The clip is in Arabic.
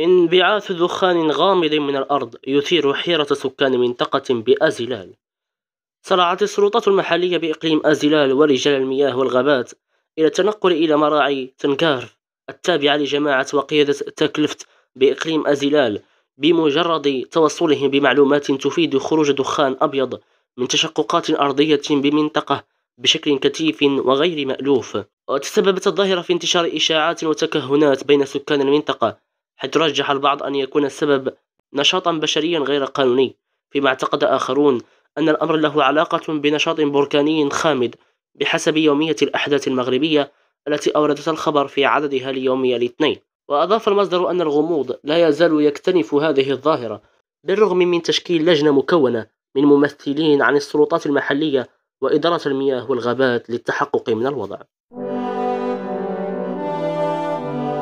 انبعاث دخان غامض من الأرض يثير حيرة سكان منطقة بأزلال سرعت السلطات المحلية بإقليم أزلال ورجال المياه والغابات إلى التنقل إلى مراعي تنكارف التابعة لجماعة وقيادة تاكلفت بإقليم أزلال بمجرد توصلهم بمعلومات تفيد خروج دخان أبيض من تشققات أرضية بمنطقة بشكل كثيف وغير مألوف وتسببت الظاهرة في انتشار إشاعات وتكهنات بين سكان المنطقة حيث رجح البعض أن يكون السبب نشاطا بشريا غير قانوني فيما اعتقد آخرون أن الأمر له علاقة بنشاط بركاني خامد بحسب يومية الأحداث المغربية التي أوردت الخبر في عددها ليومي الاثنين وأضاف المصدر أن الغموض لا يزال يكتنف هذه الظاهرة بالرغم من تشكيل لجنة مكونة من ممثلين عن السلطات المحلية وإدارة المياه والغابات للتحقق من الوضع